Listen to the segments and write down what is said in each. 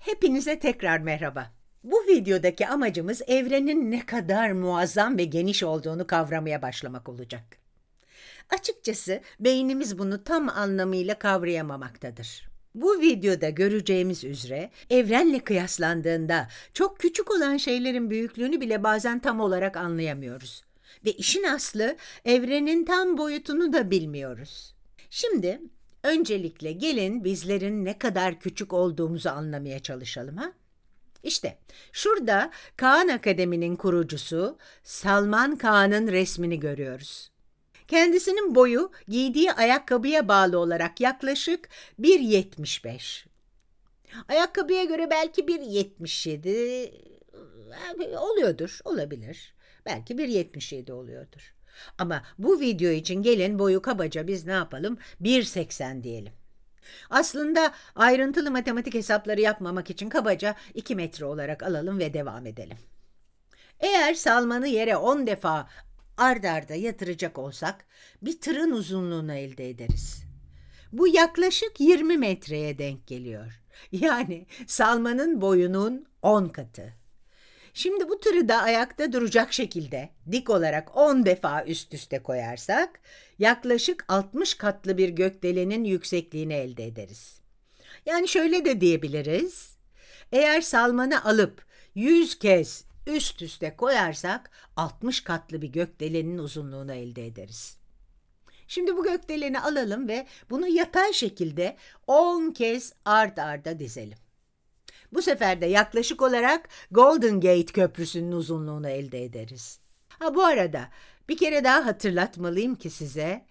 Hepinize tekrar merhaba. Bu videodaki amacımız evrenin ne kadar muazzam ve geniş olduğunu kavramaya başlamak olacak. Açıkçası beynimiz bunu tam anlamıyla kavrayamamaktadır. Bu videoda göreceğimiz üzere evrenle kıyaslandığında çok küçük olan şeylerin büyüklüğünü bile bazen tam olarak anlayamıyoruz. Ve işin aslı evrenin tam boyutunu da bilmiyoruz. Şimdi Öncelikle gelin bizlerin ne kadar küçük olduğumuzu anlamaya çalışalım ha? İşte şurada Kaan Akademi'nin kurucusu Salman Kaan'ın resmini görüyoruz. Kendisinin boyu giydiği ayakkabıya bağlı olarak yaklaşık 1.75. Ayakkabıya göre belki 1.77 e, oluyordur, olabilir. Belki 1.77 oluyordur. Ama bu video için gelin boyu kabaca biz ne yapalım 1.80 diyelim. Aslında ayrıntılı matematik hesapları yapmamak için kabaca 2 metre olarak alalım ve devam edelim. Eğer salmanı yere 10 defa ard arda yatıracak olsak bir tırın uzunluğunu elde ederiz. Bu yaklaşık 20 metreye denk geliyor. Yani salmanın boyunun 10 katı. Şimdi bu türü de ayakta duracak şekilde dik olarak 10 defa üst üste koyarsak yaklaşık 60 katlı bir gökdelenin yüksekliğini elde ederiz. Yani şöyle de diyebiliriz. Eğer salmanı alıp 100 kez üst üste koyarsak 60 katlı bir gökdelenin uzunluğunu elde ederiz. Şimdi bu gökdeleni alalım ve bunu yatay şekilde 10 kez art arda dizelim. Bu sefer de yaklaşık olarak Golden Gate Köprüsü'nün uzunluğunu elde ederiz. Ha bu arada bir kere daha hatırlatmalıyım ki size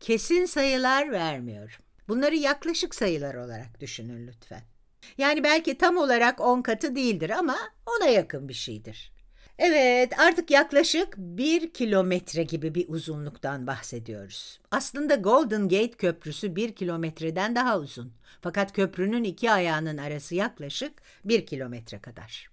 kesin sayılar vermiyorum. Bunları yaklaşık sayılar olarak düşünün lütfen. Yani belki tam olarak 10 katı değildir ama ona yakın bir şeydir. Evet, artık yaklaşık bir kilometre gibi bir uzunluktan bahsediyoruz. Aslında Golden Gate Köprüsü bir kilometreden daha uzun. Fakat köprünün iki ayağının arası yaklaşık bir kilometre kadar.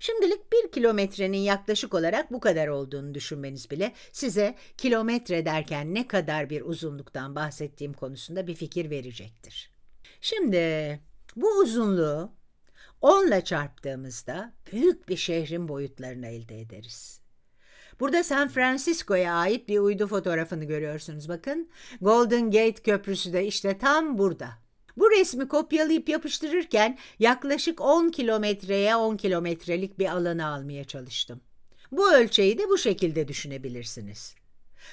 Şimdilik bir kilometrenin yaklaşık olarak bu kadar olduğunu düşünmeniz bile size kilometre derken ne kadar bir uzunluktan bahsettiğim konusunda bir fikir verecektir. Şimdi bu uzunluğu 10 ile çarptığımızda büyük bir şehrin boyutlarını elde ederiz. Burada San Francisco'ya ait bir uydu fotoğrafını görüyorsunuz bakın. Golden Gate Köprüsü de işte tam burada. Bu resmi kopyalayıp yapıştırırken yaklaşık 10 kilometreye 10 kilometrelik bir alanı almaya çalıştım. Bu ölçeği de bu şekilde düşünebilirsiniz.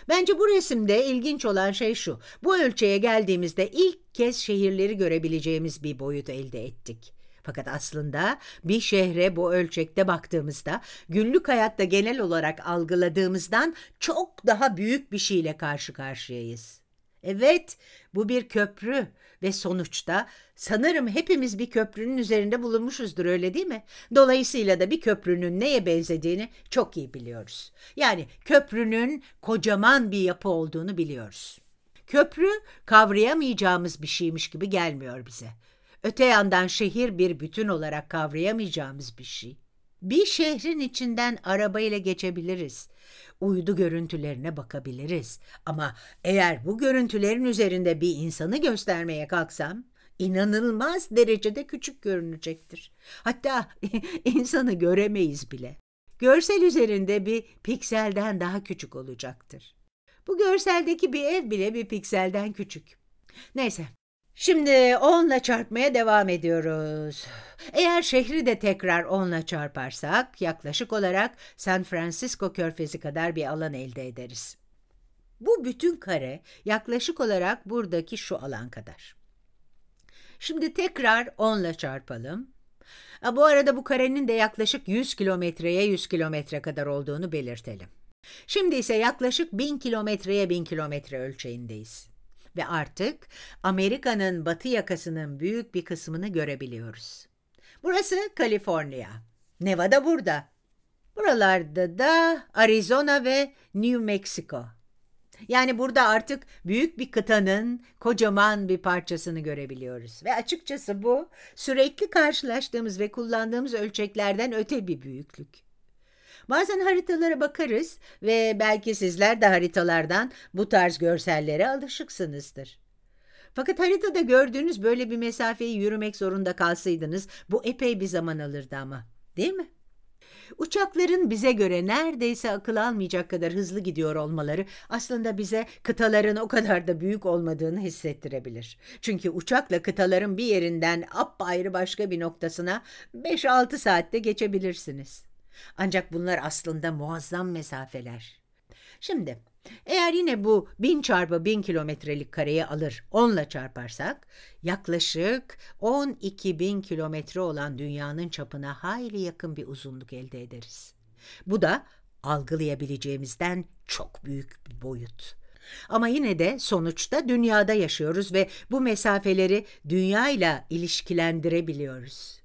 Bence bu resimde ilginç olan şey şu. Bu ölçüye geldiğimizde ilk kez şehirleri görebileceğimiz bir boyut elde ettik. Fakat aslında bir şehre bu ölçekte baktığımızda günlük hayatta genel olarak algıladığımızdan çok daha büyük bir şeyle karşı karşıyayız. Evet, bu bir köprü ve sonuçta sanırım hepimiz bir köprünün üzerinde bulunmuşuzdur öyle değil mi? Dolayısıyla da bir köprünün neye benzediğini çok iyi biliyoruz. Yani köprünün kocaman bir yapı olduğunu biliyoruz. Köprü kavrayamayacağımız bir şeymiş gibi gelmiyor bize. Öte yandan şehir bir bütün olarak kavrayamayacağımız bir şey. Bir şehrin içinden arabayla geçebiliriz. Uydu görüntülerine bakabiliriz. Ama eğer bu görüntülerin üzerinde bir insanı göstermeye kalksam inanılmaz derecede küçük görünecektir. Hatta insanı göremeyiz bile. Görsel üzerinde bir pikselden daha küçük olacaktır. Bu görseldeki bir ev bile bir pikselden küçük. Neyse, Şimdi 10 ile çarpmaya devam ediyoruz. Eğer şehri de tekrar 10 ile çarparsak yaklaşık olarak San Francisco körfezi kadar bir alan elde ederiz. Bu bütün kare yaklaşık olarak buradaki şu alan kadar. Şimdi tekrar 10 ile çarpalım. Bu arada bu karenin de yaklaşık 100 kilometreye 100 kilometre kadar olduğunu belirtelim. Şimdi ise yaklaşık 1000 kilometreye 1000 kilometre ölçeğindeyiz ve artık Amerika'nın batı yakasının büyük bir kısmını görebiliyoruz. Burası Kaliforniya. Nevada burada. Buralarda da Arizona ve New Mexico. Yani burada artık büyük bir kıtanın kocaman bir parçasını görebiliyoruz. Ve açıkçası bu sürekli karşılaştığımız ve kullandığımız ölçeklerden öte bir büyüklük. Bazen haritalara bakarız ve belki sizler de haritalardan bu tarz görsellere alışıksınızdır. Fakat haritada gördüğünüz böyle bir mesafeyi yürümek zorunda kalsaydınız bu epey bir zaman alırdı ama değil mi? Uçakların bize göre neredeyse akıl almayacak kadar hızlı gidiyor olmaları aslında bize kıtaların o kadar da büyük olmadığını hissettirebilir. Çünkü uçakla kıtaların bir yerinden apayrı başka bir noktasına 5-6 saatte geçebilirsiniz. Ancak bunlar aslında muazzam mesafeler. Şimdi eğer yine bu bin çarpı bin kilometrelik kareyi alır onla çarparsak yaklaşık 12 bin kilometre olan dünyanın çapına hayli yakın bir uzunluk elde ederiz. Bu da algılayabileceğimizden çok büyük bir boyut. Ama yine de sonuçta dünyada yaşıyoruz ve bu mesafeleri dünya ile ilişkilendirebiliyoruz.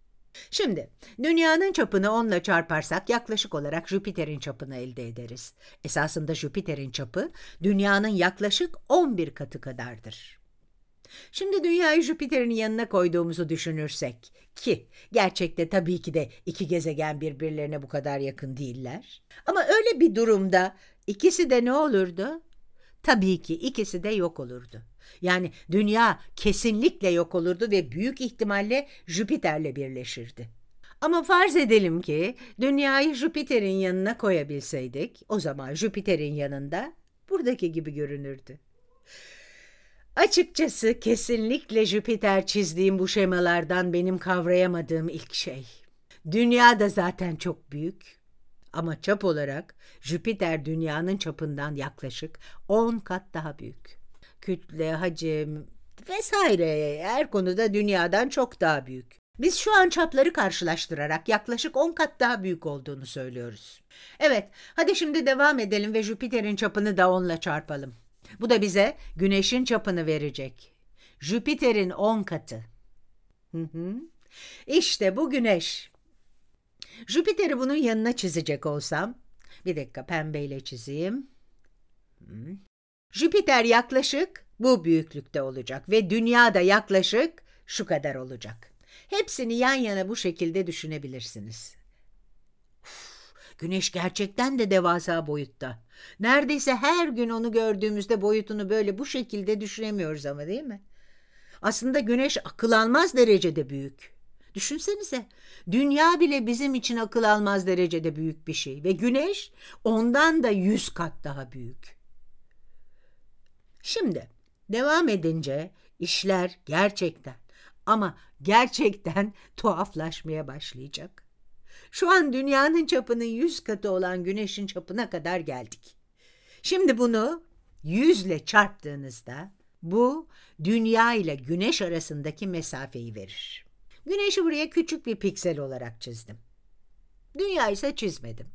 Şimdi dünyanın çapını 10 ile çarparsak yaklaşık olarak Jüpiter'in çapını elde ederiz. Esasında Jüpiter'in çapı dünyanın yaklaşık 11 katı kadardır. Şimdi dünyayı Jüpiter'in yanına koyduğumuzu düşünürsek ki gerçekte tabii ki de iki gezegen birbirlerine bu kadar yakın değiller. Ama öyle bir durumda ikisi de ne olurdu? Tabii ki ikisi de yok olurdu. Yani dünya kesinlikle yok olurdu ve büyük ihtimalle Jüpiter'le birleşirdi. Ama farz edelim ki dünyayı Jüpiter'in yanına koyabilseydik, o zaman Jüpiter'in yanında buradaki gibi görünürdü. Açıkçası kesinlikle Jüpiter çizdiğim bu şemalardan benim kavrayamadığım ilk şey. Dünya da zaten çok büyük ama çap olarak Jüpiter dünyanın çapından yaklaşık 10 kat daha büyük kütle, hacim vesaire her konuda dünyadan çok daha büyük. Biz şu an çapları karşılaştırarak yaklaşık 10 kat daha büyük olduğunu söylüyoruz. Evet, hadi şimdi devam edelim ve Jüpiter'in çapını da onla çarpalım. Bu da bize Güneş'in çapını verecek. Jüpiter'in 10 katı. İşte bu Güneş. Jüpiter'i bunun yanına çizecek olsam, bir dakika pembeyle çizeyim. Jüpiter yaklaşık bu büyüklükte olacak ve Dünya da yaklaşık şu kadar olacak. Hepsini yan yana bu şekilde düşünebilirsiniz. Uf, güneş gerçekten de devasa boyutta. Neredeyse her gün onu gördüğümüzde boyutunu böyle bu şekilde düşünemiyoruz ama değil mi? Aslında güneş akıl almaz derecede büyük. Düşünsenize, dünya bile bizim için akıl almaz derecede büyük bir şey ve güneş ondan da yüz kat daha büyük. Şimdi devam edince işler gerçekten ama gerçekten tuhaflaşmaya başlayacak. Şu an dünyanın çapının yüz katı olan güneşin çapına kadar geldik. Şimdi bunu yüzle çarptığınızda bu dünya ile güneş arasındaki mesafeyi verir. Güneşi buraya küçük bir piksel olarak çizdim. Dünya ise çizmedim.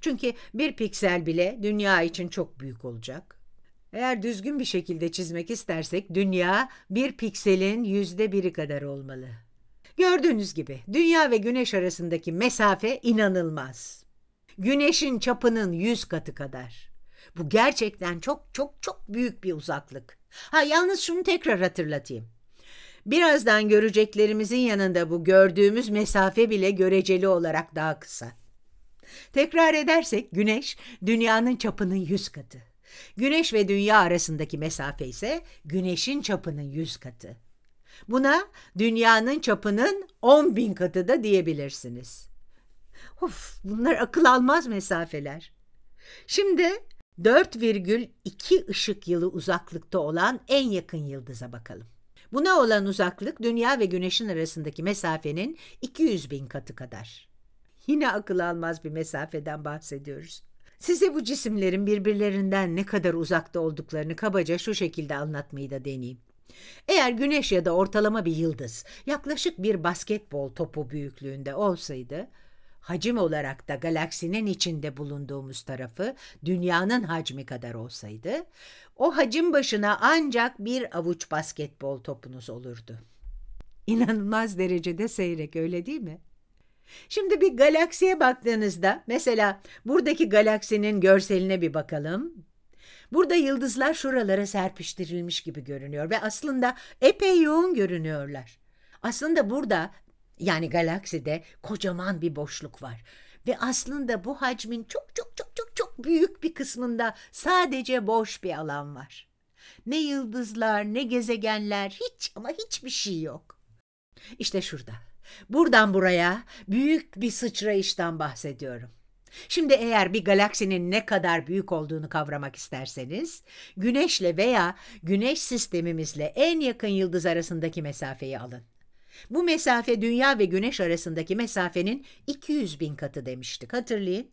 Çünkü bir piksel bile dünya için çok büyük olacak. Eğer düzgün bir şekilde çizmek istersek dünya bir pikselin yüzde biri kadar olmalı. Gördüğünüz gibi dünya ve güneş arasındaki mesafe inanılmaz. Güneşin çapının yüz katı kadar. Bu gerçekten çok çok çok büyük bir uzaklık. Ha yalnız şunu tekrar hatırlatayım. Birazdan göreceklerimizin yanında bu gördüğümüz mesafe bile göreceli olarak daha kısa. Tekrar edersek güneş dünyanın çapının yüz katı. Güneş ve dünya arasındaki mesafe ise güneşin çapının yüz katı. Buna dünyanın çapının on bin katı da diyebilirsiniz. Of bunlar akıl almaz mesafeler. Şimdi 4,2 ışık yılı uzaklıkta olan en yakın yıldıza bakalım. Buna olan uzaklık dünya ve güneşin arasındaki mesafenin 200 bin katı kadar. Yine akıl almaz bir mesafeden bahsediyoruz. Size bu cisimlerin birbirlerinden ne kadar uzakta olduklarını kabaca şu şekilde anlatmayı da deneyeyim. Eğer güneş ya da ortalama bir yıldız yaklaşık bir basketbol topu büyüklüğünde olsaydı, hacim olarak da galaksinin içinde bulunduğumuz tarafı dünyanın hacmi kadar olsaydı, o hacim başına ancak bir avuç basketbol topunuz olurdu. İnanılmaz derecede seyrek öyle değil mi? Şimdi bir galaksiye baktığınızda mesela buradaki galaksinin görseline bir bakalım. Burada yıldızlar şuralara serpiştirilmiş gibi görünüyor ve aslında epey yoğun görünüyorlar. Aslında burada yani galakside kocaman bir boşluk var ve aslında bu hacmin çok çok çok çok çok büyük bir kısmında sadece boş bir alan var. Ne yıldızlar, ne gezegenler, hiç ama hiçbir şey yok. İşte şurada. Buradan buraya büyük bir sıçrayıştan bahsediyorum. Şimdi eğer bir galaksinin ne kadar büyük olduğunu kavramak isterseniz, Güneşle veya Güneş sistemimizle en yakın yıldız arasındaki mesafeyi alın. Bu mesafe Dünya ve Güneş arasındaki mesafenin 200 bin katı demiştik hatırlayın.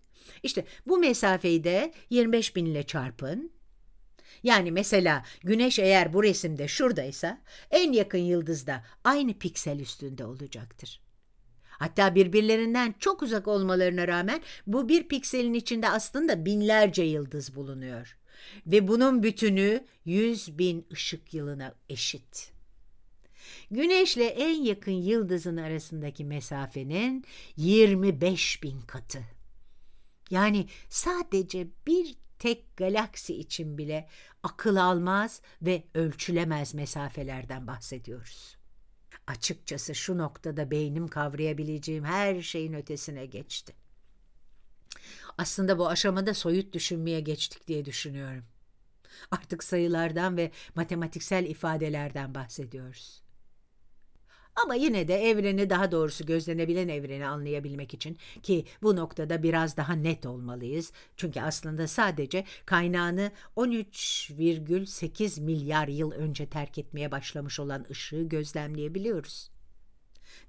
İşte bu mesafeyi de 25 bin ile çarpın. Yani mesela güneş eğer bu resimde şuradaysa en yakın yıldız da aynı piksel üstünde olacaktır. Hatta birbirlerinden çok uzak olmalarına rağmen bu bir pikselin içinde aslında binlerce yıldız bulunuyor. Ve bunun bütünü 100 bin ışık yılına eşit. Güneşle en yakın yıldızın arasındaki mesafenin 25 bin katı. Yani sadece bir tek galaksi için bile akıl almaz ve ölçülemez mesafelerden bahsediyoruz. Açıkçası şu noktada beynim kavrayabileceğim her şeyin ötesine geçti. Aslında bu aşamada soyut düşünmeye geçtik diye düşünüyorum. Artık sayılardan ve matematiksel ifadelerden bahsediyoruz. Ama yine de evreni daha doğrusu gözlenebilen evreni anlayabilmek için ki bu noktada biraz daha net olmalıyız. Çünkü aslında sadece kaynağını 13,8 milyar yıl önce terk etmeye başlamış olan ışığı gözlemleyebiliyoruz.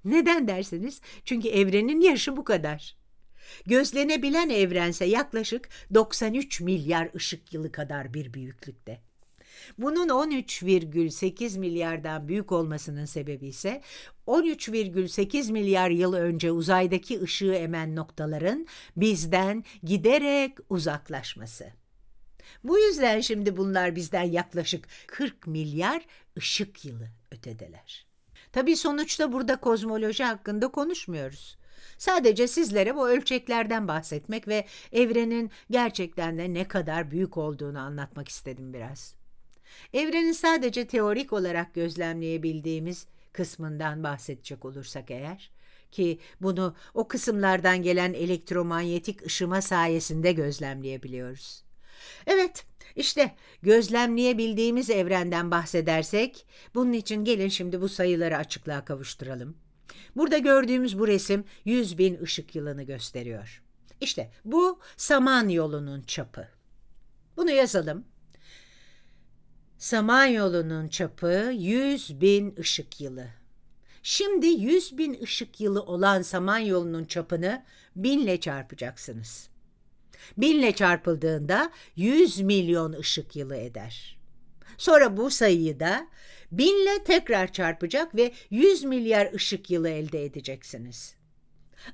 Neden derseniz çünkü evrenin yaşı bu kadar. Gözlenebilen evrense yaklaşık 93 milyar ışık yılı kadar bir büyüklükte. Bunun 13,8 milyardan büyük olmasının sebebi ise 13,8 milyar yıl önce uzaydaki ışığı emen noktaların bizden giderek uzaklaşması. Bu yüzden şimdi bunlar bizden yaklaşık 40 milyar ışık yılı ötedeler. Tabii sonuçta burada kozmoloji hakkında konuşmuyoruz. Sadece sizlere bu ölçeklerden bahsetmek ve evrenin gerçekten de ne kadar büyük olduğunu anlatmak istedim biraz. Evrenin sadece teorik olarak gözlemleyebildiğimiz kısmından bahsedecek olursak eğer ki bunu o kısımlardan gelen elektromanyetik ışıma sayesinde gözlemleyebiliyoruz. Evet, işte gözlemleyebildiğimiz evrenden bahsedersek, bunun için gelin şimdi bu sayıları açıklığa kavuşturalım. Burada gördüğümüz bu resim 100 bin ışık yılını gösteriyor. İşte bu saman yolunun çapı. Bunu yazalım. Samanyolu'nun çapı 100 bin ışık yılı. Şimdi 100 bin ışık yılı olan Samanyolu'nun çapını binle çarpacaksınız. Binle çarpıldığında 100 milyon ışık yılı eder. Sonra bu sayıyı da binle tekrar çarpacak ve 100 milyar ışık yılı elde edeceksiniz.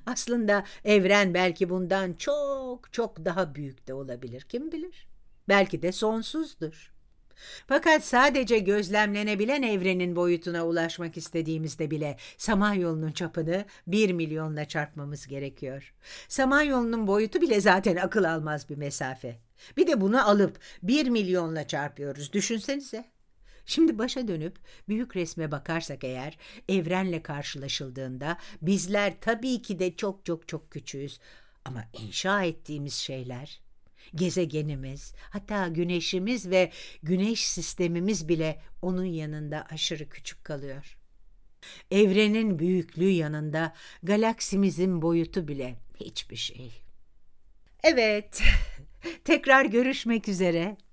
Aslında evren belki bundan çok çok daha büyük de olabilir kim bilir. Belki de sonsuzdur. Fakat sadece gözlemlenebilen evrenin boyutuna ulaşmak istediğimizde bile Samanyolu'nun çapını 1 milyonla çarpmamız gerekiyor. Samanyolu'nun boyutu bile zaten akıl almaz bir mesafe. Bir de bunu alıp 1 milyonla çarpıyoruz. Düşünsenize. Şimdi başa dönüp büyük resme bakarsak eğer evrenle karşılaşıldığında bizler tabii ki de çok çok çok küçüğüz. Ama inşa ettiğimiz şeyler Gezegenimiz, hatta güneşimiz ve güneş sistemimiz bile onun yanında aşırı küçük kalıyor. Evrenin büyüklüğü yanında galaksimizin boyutu bile hiçbir şey. Evet, tekrar görüşmek üzere.